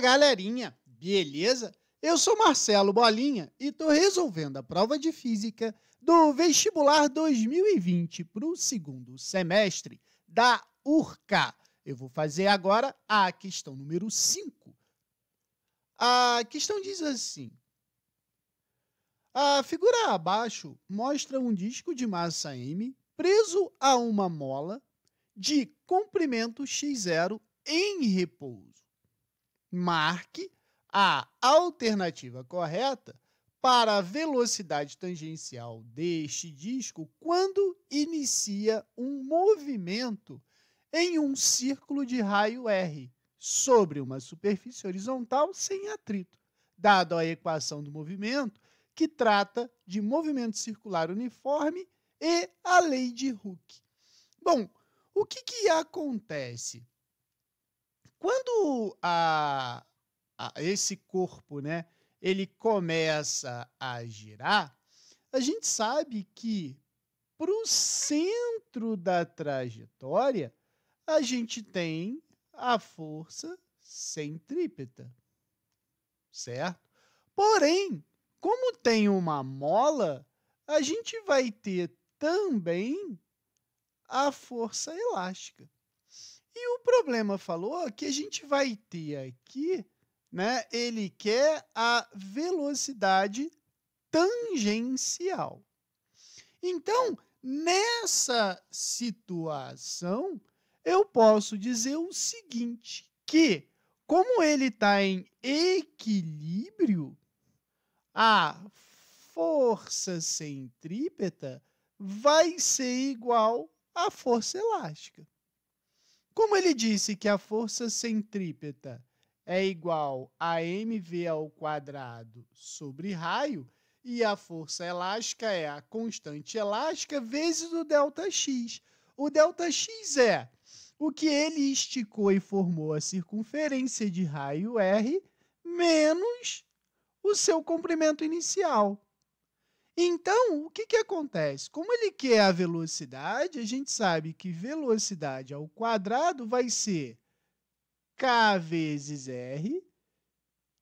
galerinha, beleza? Eu sou Marcelo Bolinha e estou resolvendo a prova de física do vestibular 2020 para o segundo semestre da URCA. Eu vou fazer agora a questão número 5. A questão diz assim: A figura abaixo mostra um disco de massa M preso a uma mola de comprimento x0 em repouso marque a alternativa correta para a velocidade tangencial deste disco quando inicia um movimento em um círculo de raio R sobre uma superfície horizontal sem atrito, dado a equação do movimento, que trata de movimento circular uniforme e a lei de Hooke. Bom, o que, que acontece? quando a, a, esse corpo, né, ele começa a girar, a gente sabe que para o centro da trajetória a gente tem a força centrípeta, certo? Porém, como tem uma mola, a gente vai ter também a força elástica. E o problema falou que a gente vai ter aqui, né? Ele quer a velocidade tangencial. Então, nessa situação, eu posso dizer o seguinte, que como ele está em equilíbrio, a força centrípeta vai ser igual à força elástica. Como ele disse que a força centrípeta é igual a mv ao quadrado sobre raio e a força elástica é a constante elástica vezes o delta x. O delta x é o que ele esticou e formou a circunferência de raio r menos o seu comprimento inicial. Então, o que, que acontece? Como ele quer a velocidade, a gente sabe que velocidade ao quadrado vai ser k vezes r,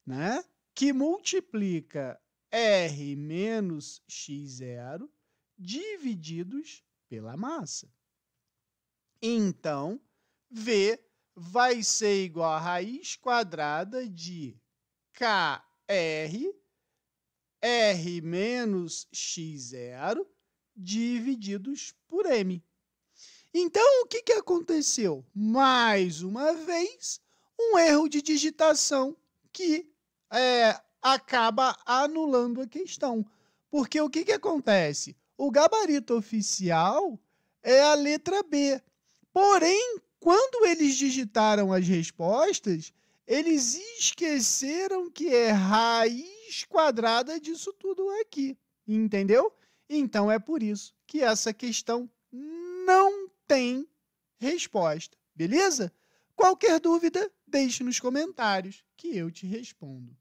né? que multiplica r menos x0 divididos pela massa. Então, v vai ser igual a raiz quadrada de kr R menos X0 divididos por M. Então, o que, que aconteceu? Mais uma vez, um erro de digitação que é, acaba anulando a questão. Porque o que, que acontece? O gabarito oficial é a letra B. Porém, quando eles digitaram as respostas, eles esqueceram que é raiz quadrada disso tudo aqui, entendeu? Então é por isso que essa questão não tem resposta, beleza? Qualquer dúvida, deixe nos comentários que eu te respondo.